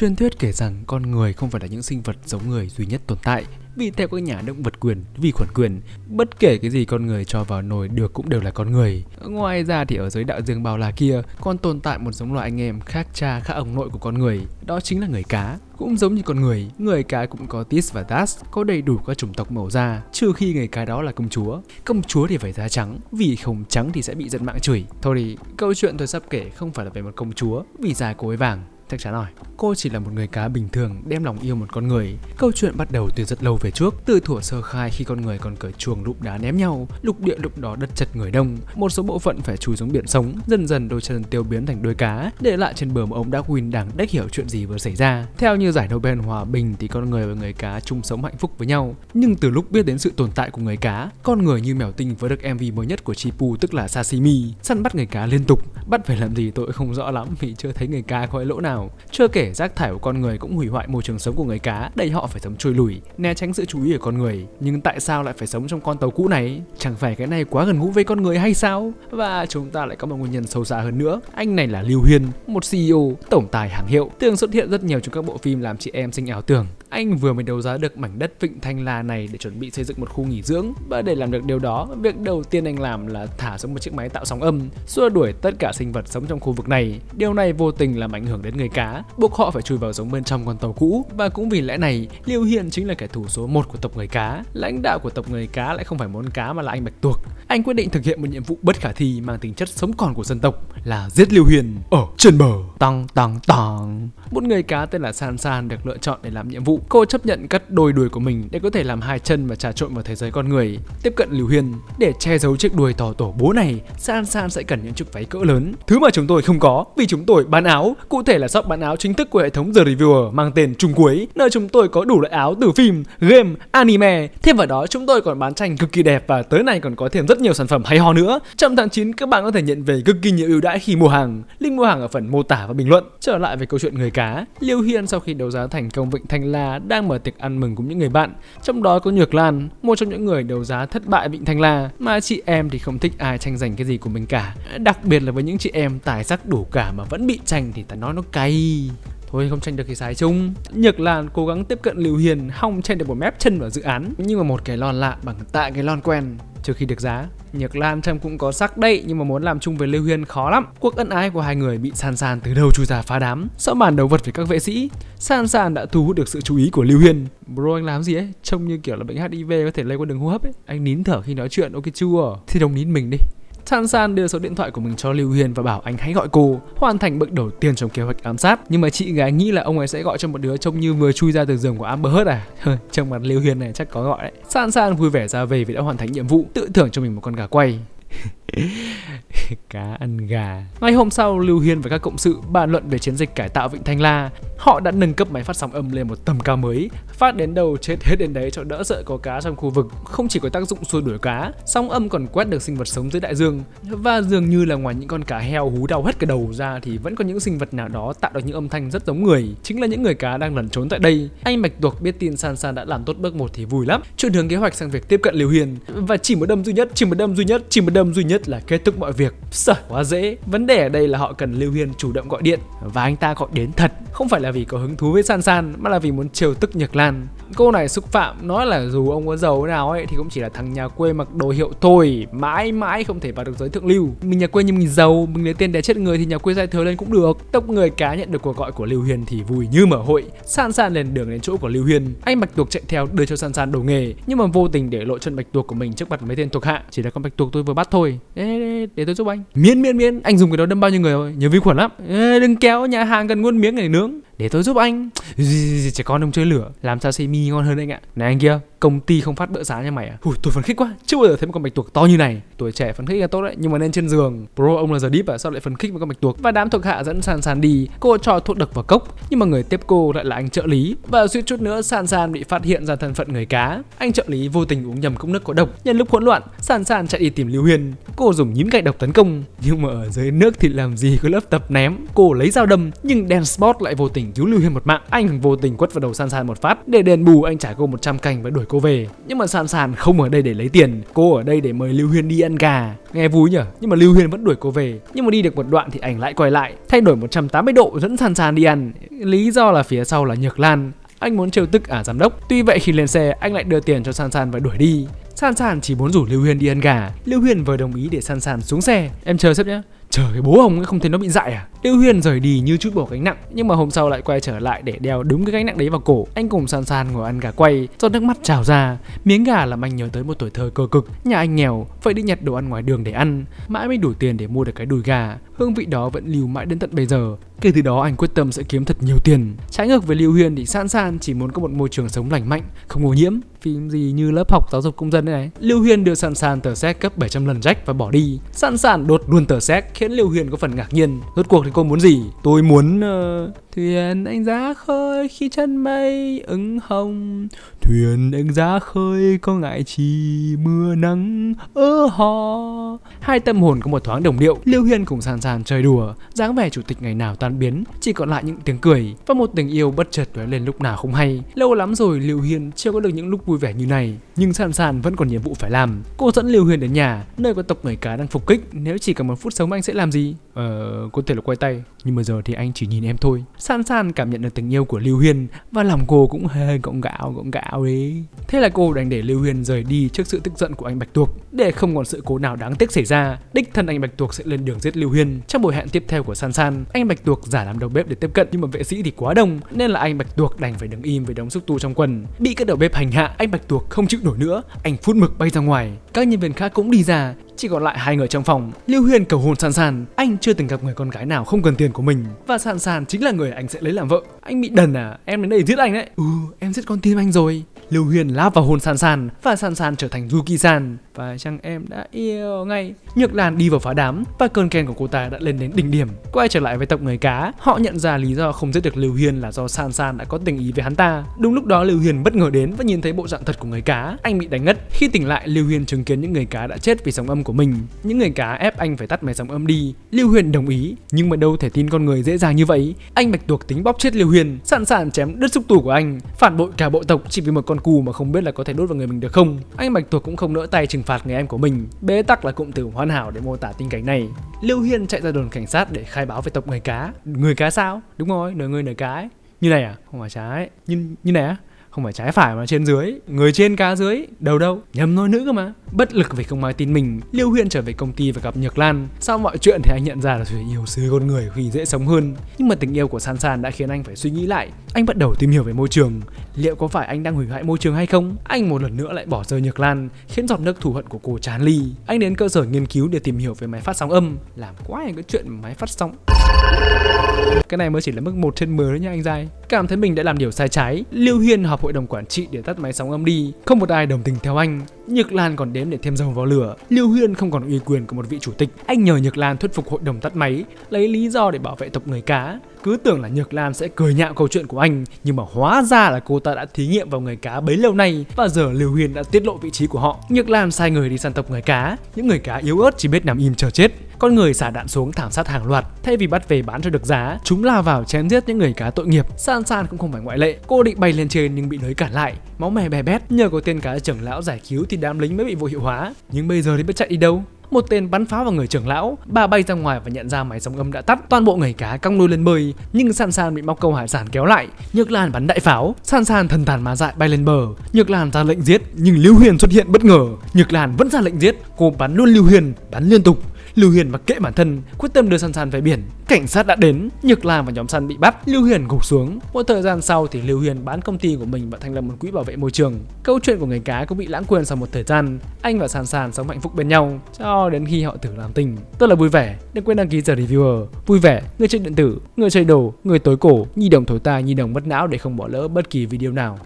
Truyền thuyết kể rằng con người không phải là những sinh vật giống người duy nhất tồn tại, vì theo các nhà động vật quyền, vi khuẩn quyền, bất kể cái gì con người cho vào nồi được cũng đều là con người. Ngoài ra thì ở dưới đại dương bao la kia còn tồn tại một giống loài anh em khác cha khác ông nội của con người, đó chính là người cá. Cũng giống như con người, người cá cũng có tis và das, có đầy đủ các chủng tộc màu da, trừ khi người cá đó là công chúa. Công chúa thì phải da trắng, vì không trắng thì sẽ bị dân mạng chửi. Thôi thì, câu chuyện tôi sắp kể không phải là về một công chúa, vì da cô ấy vàng chắc chắn rồi. Cô chỉ là một người cá bình thường đem lòng yêu một con người. Câu chuyện bắt đầu từ rất lâu về trước, từ thuở sơ khai khi con người còn cởi chuồng đụng đá ném nhau, lục địa lúc đó đất chật người đông, một số bộ phận phải chui xuống biển sống, dần dần đôi chân tiêu biến thành đuôi cá, để lại trên bờ một ông Darwin đang đếch hiểu chuyện gì vừa xảy ra. Theo như giải Nobel hòa bình thì con người và người cá chung sống hạnh phúc với nhau, nhưng từ lúc biết đến sự tồn tại của người cá, con người như mèo tinh với được MV mới nhất của Chipu tức là sashimi, săn bắt người cá liên tục, bắt phải làm gì tôi không rõ lắm vì chưa thấy người cá có lỗ nào nào. Chưa kể rác thải của con người cũng hủy hoại môi trường sống của người cá, đẩy họ phải sống trôi lùi, né tránh sự chú ý của con người. Nhưng tại sao lại phải sống trong con tàu cũ này? Chẳng phải cái này quá gần gũi với con người hay sao? Và chúng ta lại có một nguyên nhân sâu xa hơn nữa. Anh này là Lưu Huyên, một CEO, tổng tài hàng hiệu, thường xuất hiện rất nhiều trong các bộ phim làm chị em sinh ảo tưởng. Anh vừa mới đấu giá được mảnh đất Vịnh Thanh La này để chuẩn bị xây dựng một khu nghỉ dưỡng và để làm được điều đó, việc đầu tiên anh làm là thả xuống một chiếc máy tạo sóng âm, xua đuổi tất cả sinh vật sống trong khu vực này. Điều này vô tình làm ảnh hưởng đến người cá, buộc họ phải chui vào giống bên trong con tàu cũ và cũng vì lẽ này, Liêu Hiền chính là kẻ thù số 1 của tộc người cá. Lãnh đạo của tộc người cá lại không phải món cá mà là anh Bạch Tuộc. Anh quyết định thực hiện một nhiệm vụ bất khả thi mang tính chất sống còn của dân tộc là giết Liêu Hiền ở trên bờ. Tăng tăng tăng một người cá tên là San San được lựa chọn để làm nhiệm vụ. Cô chấp nhận cắt đôi đuôi của mình để có thể làm hai chân và trà trộn vào thế giới con người. Tiếp cận Lưu Huyên để che giấu chiếc đuôi tỏ tổ bố này, San San sẽ cần những chiếc váy cỡ lớn, thứ mà chúng tôi không có vì chúng tôi bán áo, cụ thể là shop bán áo chính thức của hệ thống The Reviewer mang tên Trung Cuối, nơi chúng tôi có đủ loại áo từ phim, game, anime. Thêm vào đó chúng tôi còn bán tranh cực kỳ đẹp và tới nay còn có thêm rất nhiều sản phẩm hay ho nữa. Trong tháng 9 các bạn có thể nhận về cực kỳ nhiều ưu đãi khi mua hàng. Link mua hàng ở phần mô tả và bình luận. Trở lại về câu chuyện người cá cá, Liêu Hiên sau khi đấu giá thành công Vịnh Thanh La đang mở tiệc ăn mừng cùng những người bạn. Trong đó có Nhược Lan, một trong những người đấu giá thất bại Vịnh Thanh La mà chị em thì không thích ai tranh giành cái gì của mình cả. Đặc biệt là với những chị em tài sắc đủ cả mà vẫn bị tranh thì ta nói nó cay. Thôi không tranh được thì xài chung Nhược Lan cố gắng tiếp cận Liều Hiền hong tranh được một mép chân vào dự án Nhưng mà một cái lon lạ bằng tại cái lon quen trừ khi được giá. Nhược Lan Trâm cũng có sắc đậy nhưng mà muốn làm chung với Lưu Huyên khó lắm. Cuộc ân ái của hai người bị San San từ đầu chui ra phá đám. Sau màn đấu vật với các vệ sĩ, San San đã thu hút được sự chú ý của Lưu Huyên. Bro anh làm gì ấy? Trông như kiểu là bệnh HIV có thể lây qua đường hô hấp ấy. Anh nín thở khi nói chuyện ok chưa? Thì đồng nín mình đi. San San đưa số điện thoại của mình cho Lưu Huyền và bảo anh hãy gọi cô hoàn thành bước đầu tiên trong kế hoạch ám sát. Nhưng mà chị gái nghĩ là ông ấy sẽ gọi cho một đứa trông như vừa chui ra từ giường của Amber Heard à? Trông mặt Lưu Huyền này chắc có gọi đấy. San San vui vẻ ra về vì đã hoàn thành nhiệm vụ, tự thưởng cho mình một con gà quay. cá ăn gà. Ngay hôm sau, Lưu Hiên và các cộng sự bàn luận về chiến dịch cải tạo Vịnh Thanh La họ đã nâng cấp máy phát sóng âm lên một tầm cao mới, phát đến đầu chết hết đến đấy cho đỡ sợ có cá trong khu vực, không chỉ có tác dụng xua đuổi cá, sóng âm còn quét được sinh vật sống dưới đại dương. Và dường như là ngoài những con cá heo hú đau hết cái đầu ra thì vẫn có những sinh vật nào đó tạo được những âm thanh rất giống người, chính là những người cá đang lẩn trốn tại đây. Anh Mạch Tuộc biết tin san san đã làm tốt bước một thì vui lắm, chuyển hướng kế hoạch sang việc tiếp cận Liều Hiền và chỉ một đâm duy nhất, chỉ một đâm duy nhất, chỉ một đâm duy nhất là kết thúc mọi việc. Sợ quá dễ. Vấn đề ở đây là họ cần Liều Hiền chủ động gọi điện và anh ta gọi đến thật, không phải là là vì có hứng thú với San San Mà là vì muốn trêu tức Nhược Lan Cô này xúc phạm nói là dù ông có giàu thế nào ấy Thì cũng chỉ là thằng nhà quê mặc đồ hiệu thôi Mãi mãi không thể vào được giới thượng lưu Mình nhà quê nhưng mình giàu Mình lấy tên đè chết người thì nhà quê giai thừa lên cũng được Tốc người cá nhận được cuộc gọi của Lưu Huyền thì vui như mở hội San San lên đường đến chỗ của Lưu Huyền Anh Bạch Tuộc chạy theo đưa cho San San đồ nghề Nhưng mà vô tình để lộ chân Bạch Tuộc của mình trước mặt mấy tên thuộc hạ Chỉ là con Bạch Tuộc tôi vừa bắt thôi Ê, để, để tôi giúp anh Miên miên miên Anh dùng cái đó đâm bao nhiêu người rồi Nhiều vi khuẩn lắm Ê, đừng kéo nhà hàng gần nguồn miếng này nướng để tôi giúp anh trẻ con ông chơi lửa làm sao xây mi ngon hơn anh ạ này anh kia công ty không phát bữa sáng cho mày à Ui, tôi phấn khích quá chưa bao giờ thấy một con bạch tuộc to như này tuổi trẻ phấn khích là tốt đấy nhưng mà lên trên giường bro ông là giờ deep à sao lại phấn khích với con bạch tuộc và đám thuộc hạ dẫn sàn sàn đi cô cho thuốc độc vào cốc nhưng mà người tiếp cô lại là anh trợ lý và suýt chút nữa sàn sàn bị phát hiện ra thân phận người cá anh trợ lý vô tình uống nhầm cốc nước có độc nhân lúc hỗn loạn sàn sàn chạy đi tìm lưu huyền cô dùng nhím gạch độc tấn công nhưng mà ở dưới nước thì làm gì có lớp tập ném cô lấy dao đâm nhưng Dan Spot lại vô tình cứu lưu huyền một mạng anh vô tình quất vào đầu sàn sàn một phát để đền bù anh trả cô 100 cành và đuổi cô về nhưng mà sàn sàn không ở đây để lấy tiền cô ở đây để mời lưu huyên đi ăn gà nghe vui nhở nhưng mà lưu huyên vẫn đuổi cô về nhưng mà đi được một đoạn thì ảnh lại quay lại thay đổi 180 độ dẫn sàn sàn đi ăn lý do là phía sau là nhược lan anh muốn trêu tức ả à giám đốc tuy vậy khi lên xe anh lại đưa tiền cho sàn sàn và đuổi đi san san chỉ muốn rủ lưu huyên đi ăn gà lưu huyên vừa đồng ý để san san xuống xe em chờ sếp nhé Trời bố hồng ấy không thấy nó bị dại à Liễu Huyền rời đi như chút bỏ gánh nặng Nhưng mà hôm sau lại quay trở lại để đeo đúng cái gánh nặng đấy vào cổ Anh cùng san san ngồi ăn gà quay Giọt nước mắt trào ra Miếng gà làm anh nhớ tới một tuổi thơ cơ cực Nhà anh nghèo Phải đi nhặt đồ ăn ngoài đường để ăn Mãi mới đủ tiền để mua được cái đùi gà hương vị đó vẫn lưu mãi đến tận bây giờ. Kể từ đó anh quyết tâm sẽ kiếm thật nhiều tiền. Trái ngược với Lưu huyền thì San San chỉ muốn có một môi trường sống lành mạnh, không ô nhiễm. Phim gì như lớp học giáo dục công dân này, này. Lưu Huyên đưa San San tờ xét cấp 700 lần rách và bỏ đi. San San đột luôn tờ xét khiến Lưu huyền có phần ngạc nhiên. Rốt cuộc thì cô muốn gì? Tôi muốn... Uh... Thuyền anh giá khơi khi chân mây ứng hồng thuyền đánh ra khơi có ngại chi mưa nắng ơ hò hai tâm hồn có một thoáng đồng điệu liêu hiên cùng sàn sàn chơi đùa dáng vẻ chủ tịch ngày nào tan biến chỉ còn lại những tiếng cười và một tình yêu bất chợt lóe lên lúc nào không hay lâu lắm rồi liêu hiên chưa có được những lúc vui vẻ như này nhưng sàn sàn vẫn còn nhiệm vụ phải làm cô dẫn liêu hiên đến nhà nơi có tộc người cá đang phục kích nếu chỉ cần một phút sống anh sẽ làm gì ờ có thể là quay tay nhưng mà giờ thì anh chỉ nhìn em thôi san san cảm nhận được tình yêu của lưu huyên và làm cô cũng hơi gọng gạo gọng gạo đấy thế là cô đành để lưu huyên rời đi trước sự tức giận của anh bạch tuộc để không còn sự cố nào đáng tiếc xảy ra đích thân anh bạch tuộc sẽ lên đường giết lưu huyên trong buổi hẹn tiếp theo của san san anh bạch tuộc giả làm đầu bếp để tiếp cận nhưng mà vệ sĩ thì quá đông nên là anh bạch tuộc đành phải đứng im với đống xúc tu trong quần bị các đầu bếp hành hạ anh bạch tuộc không chịu nổi nữa anh phút mực bay ra ngoài các nhân viên khác cũng đi ra chỉ còn lại hai người trong phòng liêu huyền cầu hôn sàn sàn anh chưa từng gặp người con gái nào không cần tiền của mình và sàn sàn chính là người anh sẽ lấy làm vợ anh bị đần à em đến đây giết anh đấy ừ em giết con tim anh rồi Lưu Huyền lao vào hôn San San và San San trở thành Yuki San và chàng em đã yêu ngay. Nhược Lan đi vào phá đám và cơn khen của cô ta đã lên đến đỉnh điểm. Quay trở lại với tộc người cá, họ nhận ra lý do không giết được Lưu Huyền là do San San đã có tình ý với hắn ta. Đúng lúc đó Lưu Huyền bất ngờ đến và nhìn thấy bộ dạng thật của người cá, anh bị đánh ngất. Khi tỉnh lại, Lưu Huyền chứng kiến những người cá đã chết vì sóng âm của mình. Những người cá ép anh phải tắt máy sóng âm đi. Lưu Huyền đồng ý, nhưng mà đâu thể tin con người dễ dàng như vậy. Anh Bạch Tuộc tính bóc chết Lưu Huyền, sẵn sàng chém đứt xúc tủ của anh, phản bội cả bộ tộc chỉ vì một con con cu mà không biết là có thể đốt vào người mình được không. Anh Bạch Tuộc cũng không nỡ tay trừng phạt người em của mình. Bế tắc là cụm từ hoàn hảo để mô tả tình cảnh này. Liêu Hiên chạy ra đồn cảnh sát để khai báo về tộc người cá. Người cá sao? Đúng rồi, nửa người nửa cá ấy. Như này à? Không phải trái. Như như này á? À? không phải trái phải mà trên dưới người trên cá dưới đầu đâu nhầm nôi nữ cơ mà bất lực vì không ai tin mình liêu huyên trở về công ty và gặp nhược lan sau mọi chuyện thì anh nhận ra là phải yêu sư con người khi dễ sống hơn nhưng mà tình yêu của san san đã khiến anh phải suy nghĩ lại anh bắt đầu tìm hiểu về môi trường liệu có phải anh đang hủy hoại môi trường hay không anh một lần nữa lại bỏ rơi nhược lan khiến giọt nước thù hận của cô chán ly anh đến cơ sở nghiên cứu để tìm hiểu về máy phát sóng âm làm quá những cái chuyện máy phát sóng cái này mới chỉ là mức 1 trên 10 thôi nha anh dai Cảm thấy mình đã làm điều sai trái Liêu hiên họp hội đồng quản trị để tắt máy sóng âm đi Không một ai đồng tình theo anh Nhược Lan còn đếm để thêm dầu vào lửa Liêu hiên không còn uy quyền của một vị chủ tịch Anh nhờ Nhược Lan thuyết phục hội đồng tắt máy Lấy lý do để bảo vệ tộc người cá cứ tưởng là Nhược Lam sẽ cười nhạo câu chuyện của anh Nhưng mà hóa ra là cô ta đã thí nghiệm vào người cá bấy lâu nay Và giờ Lưu Huyền đã tiết lộ vị trí của họ Nhược Lam sai người đi săn tập người cá Những người cá yếu ớt chỉ biết nằm im chờ chết Con người xả đạn xuống thảm sát hàng loạt Thay vì bắt về bán cho được giá Chúng lao vào chém giết những người cá tội nghiệp San San cũng không phải ngoại lệ Cô định bay lên trên nhưng bị lưới cản lại Máu mè bè bét Nhờ có tên cá trưởng lão giải cứu thì đám lính mới bị vô hiệu hóa Nhưng bây giờ thì biết chạy đi đâu một tên bắn pháo vào người trưởng lão. Bà bay ra ngoài và nhận ra máy sóng âm đã tắt. Toàn bộ người cá cong đuôi lên bơi, nhưng San San bị móc câu hải sản kéo lại. Nhược Lan bắn đại pháo, San San thần tàn mà dại bay lên bờ. Nhược Lan ra lệnh giết, nhưng Lưu Huyền xuất hiện bất ngờ. Nhược Lan vẫn ra lệnh giết, cô bắn luôn Lưu Huyền, bắn liên tục. Lưu Huyền mặc kệ bản thân, quyết tâm đưa San San về biển. Cảnh sát đã đến, Nhược Lam và nhóm San bị bắt, Lưu Huyền gục xuống. Một thời gian sau thì Lưu Huyền bán công ty của mình và thành lập một quỹ bảo vệ môi trường. Câu chuyện của người cá cũng bị lãng quên sau một thời gian. Anh và San San sống hạnh phúc bên nhau cho đến khi họ thử làm tình. Tôi là vui vẻ, đừng quên đăng ký giờ reviewer. Vui vẻ, người chơi điện tử, người chơi đồ, người tối cổ, nhi đồng thổi tai, nhi đồng mất não để không bỏ lỡ bất kỳ video nào.